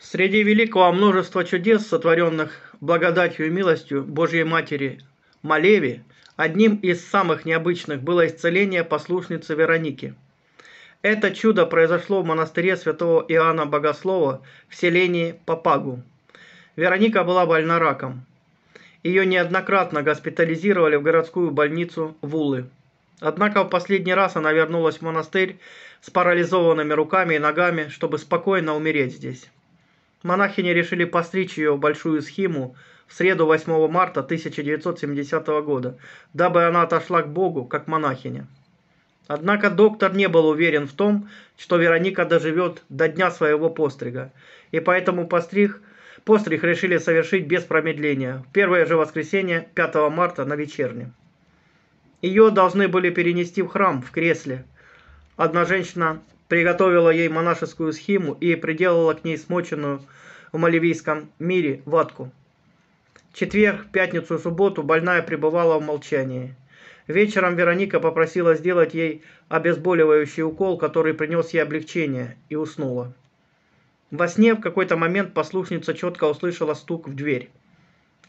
Среди великого множества чудес, сотворенных благодатью и милостью Божьей Матери Малеви, одним из самых необычных было исцеление послушницы Вероники. Это чудо произошло в монастыре святого Иоанна Богослова в селении Папагу. Вероника была больна раком. Ее неоднократно госпитализировали в городскую больницу Вулы. Однако в последний раз она вернулась в монастырь с парализованными руками и ногами, чтобы спокойно умереть здесь. Монахини решили постричь ее в большую схему в среду 8 марта 1970 года, дабы она отошла к Богу, как монахиня. Однако доктор не был уверен в том, что Вероника доживет до дня своего пострига, и поэтому постриг, постриг решили совершить без промедления, в первое же воскресенье 5 марта на вечерне. Ее должны были перенести в храм в кресле. Одна женщина приготовила ей монашескую схему и приделала к ней смоченную в маливийском мире ватку. Четверг, пятницу и субботу больная пребывала в молчании. Вечером Вероника попросила сделать ей обезболивающий укол, который принес ей облегчение, и уснула. Во сне в какой-то момент послушница четко услышала стук в дверь.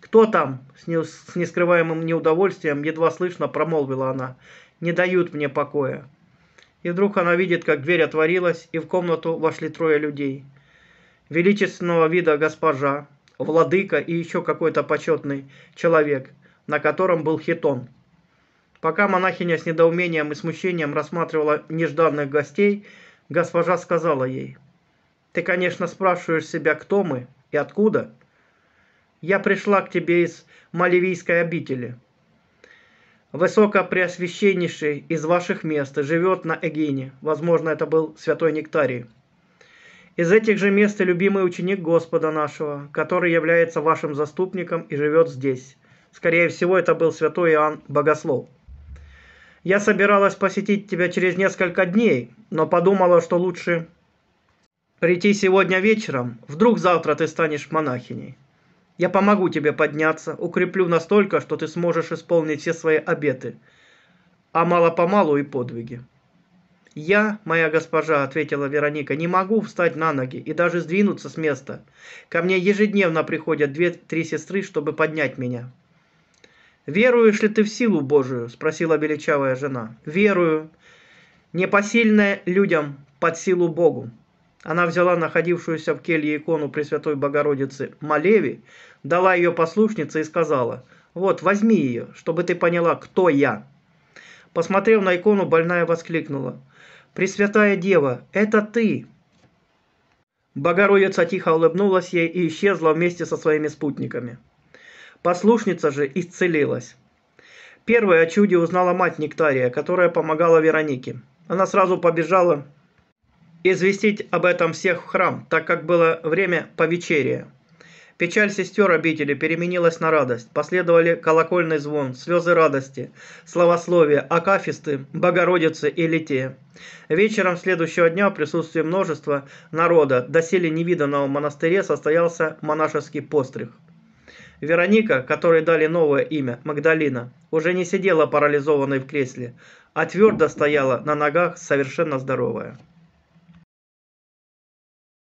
«Кто там?» – с нескрываемым неудовольствием едва слышно промолвила она. «Не дают мне покоя» и вдруг она видит, как дверь отворилась, и в комнату вошли трое людей. Величественного вида госпожа, владыка и еще какой-то почетный человек, на котором был хитон. Пока монахиня с недоумением и смущением рассматривала нежданных гостей, госпожа сказала ей, «Ты, конечно, спрашиваешь себя, кто мы и откуда?» «Я пришла к тебе из малевийской обители», высокопреосвященнейший из ваших мест живет на Эгине. Возможно, это был святой Нектарий. Из этих же мест и любимый ученик Господа нашего, который является вашим заступником и живет здесь. Скорее всего, это был святой Иоанн Богослов. Я собиралась посетить тебя через несколько дней, но подумала, что лучше прийти сегодня вечером. Вдруг завтра ты станешь монахиней. Я помогу тебе подняться, укреплю настолько, что ты сможешь исполнить все свои обеты, а мало-помалу и подвиги. «Я, моя госпожа», — ответила Вероника, — «не могу встать на ноги и даже сдвинуться с места. Ко мне ежедневно приходят две-три сестры, чтобы поднять меня». «Веруешь ли ты в силу Божию?» — спросила величавая жена. «Верую. Непосильное людям под силу Богу», она взяла находившуюся в келье икону Пресвятой Богородицы Малеви, дала ее послушнице и сказала, «Вот, возьми ее, чтобы ты поняла, кто я». Посмотрев на икону, больная воскликнула, «Пресвятая Дева, это ты!» Богородица тихо улыбнулась ей и исчезла вместе со своими спутниками. Послушница же исцелилась. Первой о чуде узнала мать Нектария, которая помогала Веронике. Она сразу побежала известить об этом всех в храм, так как было время повечерия. Печаль сестер обители переменилась на радость. Последовали колокольный звон, слезы радости, словословия, акафисты, Богородицы и лития. Вечером следующего дня в присутствии множества народа доселе невиданного в монастыре состоялся монашеский постриг. Вероника, которой дали новое имя, Магдалина, уже не сидела парализованной в кресле, а твердо стояла на ногах, совершенно здоровая.